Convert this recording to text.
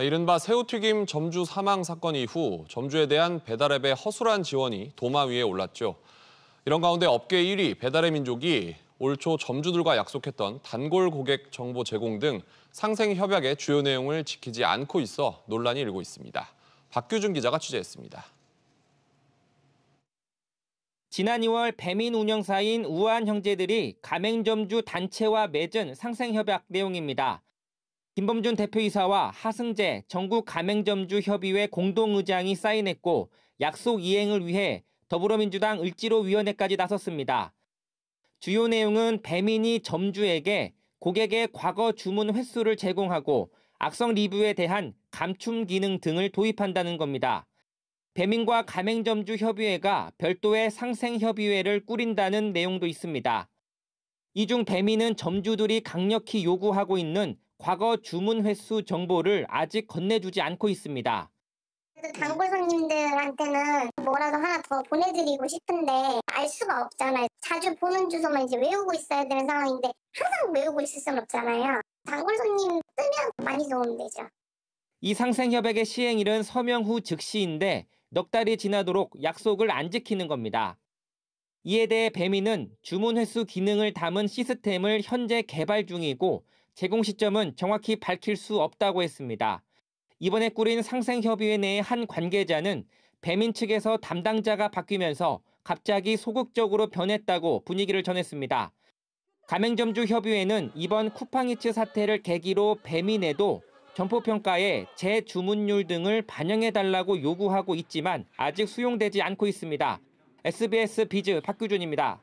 이른바 새우튀김 점주 사망 사건 이후 점주에 대한 배달앱의 허술한 지원이 도마 위에 올랐죠. 이런 가운데 업계 1위 배달의 민족이 올초 점주들과 약속했던 단골 고객 정보 제공 등 상생 협약의 주요 내용을 지키지 않고 있어 논란이 일고 있습니다. 박규준 기자가 취재했습니다. 지난 2월 배민 운영사인 우한 형제들이 가맹점주 단체와 맺은 상생협약 내용입니다. 김범준 대표이사와 하승재 전국 가맹점주 협의회 공동의장이 사인했고 약속 이행을 위해 더불어민주당 을지로위원회까지 나섰습니다. 주요 내용은 배민이 점주에게 고객의 과거 주문 횟수를 제공하고 악성 리뷰에 대한 감춤 기능 등을 도입한다는 겁니다. 배민과 가맹점주 협의회가 별도의 상생 협의회를 꾸린다는 내용도 있습니다. 이 중 배민은 점주들이 강력히 요구하고 있는 과거 주문 횟수 정보를 아직 건네주지 않고 있습니다. 단골 손님들한테는 뭐라도 하나 더 보내드리고 싶은데 알 수가 없잖아요. 자주 보는 주소만 이제 외우고 있어야 되는 상황인데 항상 외우고 있을 순 없잖아요. 단골 손님 뜨면 많이 도움되죠. 이 상생협약의 시행일은 서명 후 즉시인데 넉 달이 지나도록 약속을 안 지키는 겁니다. 이에 대해 배미는 주문 횟수 기능을 담은 시스템을 현재 개발 중이고 제공 시점은 정확히 밝힐 수 없다고 했습니다. 이번에 꾸린 상생협의회 내의 한 관계자는 배민 측에서 담당자가 바뀌면서 갑자기 소극적으로 변했다고 분위기를 전했습니다. 가맹점주 협의회는 이번 쿠팡이츠 사태를 계기로 배민에도 점포평가에 재주문율 등을 반영해달라고 요구하고 있지만 아직 수용되지 않고 있습니다. SBS 비즈 박규준입니다.